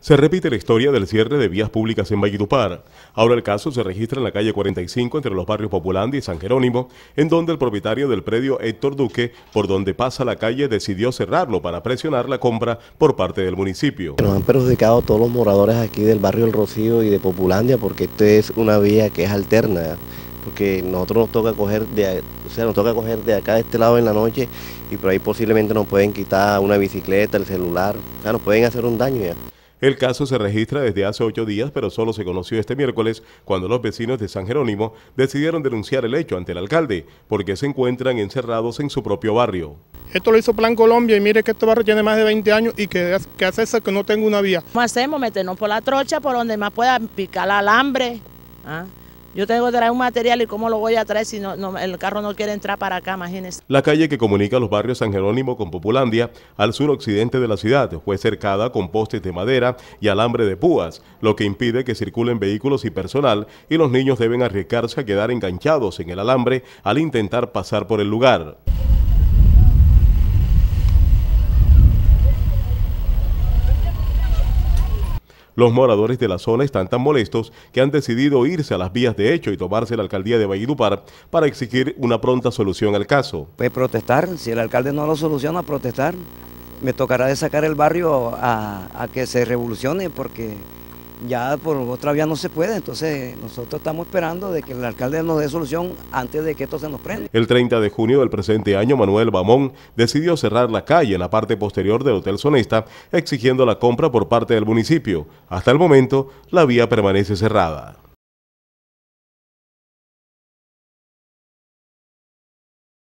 Se repite la historia del cierre de vías públicas en Valledupar. Ahora el caso se registra en la calle 45 entre los barrios Populandia y San Jerónimo, en donde el propietario del predio Héctor Duque, por donde pasa la calle, decidió cerrarlo para presionar la compra por parte del municipio. Nos han perjudicado todos los moradores aquí del barrio El Rocío y de Populandia porque esto es una vía que es alterna porque nosotros nos toca coger de, o sea, nos toca coger de acá de este lado en la noche y por ahí posiblemente nos pueden quitar una bicicleta, el celular, o sea, nos pueden hacer un daño ya. El caso se registra desde hace ocho días, pero solo se conoció este miércoles cuando los vecinos de San Jerónimo decidieron denunciar el hecho ante el alcalde, porque se encuentran encerrados en su propio barrio. Esto lo hizo Plan Colombia y mire que este barrio tiene más de 20 años y que, hace eso que no tengo una vía. ¿Cómo hacemos? Meternos por la trocha, por donde más pueda picar el alambre. ¿ah? Yo tengo que traer un material y cómo lo voy a traer si el carro no quiere entrar para acá, imagínense. La calle que comunica los barrios San Jerónimo con Populandia al sur occidente de la ciudad fue cercada con postes de madera y alambre de púas, lo que impide que circulen vehículos y personal y los niños deben arriesgarse a quedar enganchados en el alambre al intentar pasar por el lugar. Los moradores de la zona están tan molestos que han decidido irse a las vías de hecho y tomarse la alcaldía de Valledupar para exigir una pronta solución al caso. Pues protestar, si el alcalde no lo soluciona, protestar. Me tocará de sacar el barrio a que se revolucione porque ya por otra vía no se puede, entonces nosotros estamos esperando de que el alcalde nos dé solución antes de que esto se nos prenda. El 30 de junio del presente año, Manuel Bamón decidió cerrar la calle en la parte posterior del Hotel Sonesta, exigiendo la compra por parte del municipio. Hasta el momento, la vía permanece cerrada.